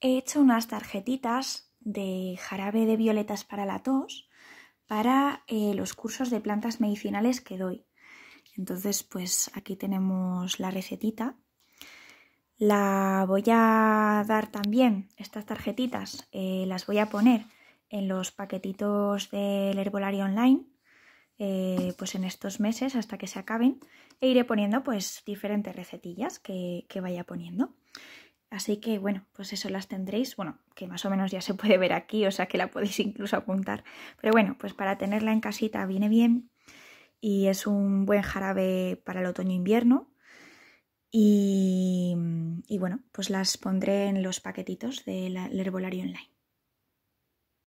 he hecho unas tarjetitas de jarabe de violetas para la tos para eh, los cursos de plantas medicinales que doy. Entonces, pues aquí tenemos la recetita. La voy a dar también, estas tarjetitas, eh, las voy a poner en los paquetitos del herbolario online, eh, pues en estos meses hasta que se acaben, e iré poniendo pues diferentes recetillas que vaya poniendo. Así que bueno, pues eso las tendréis, bueno, que más o menos ya se puede ver aquí, o sea que la podéis incluso apuntar. Pero bueno, pues para tenerla en casita viene bien y es un buen jarabe para el otoño-invierno. Y, bueno, pues las pondré en los paquetitos del herbolario online.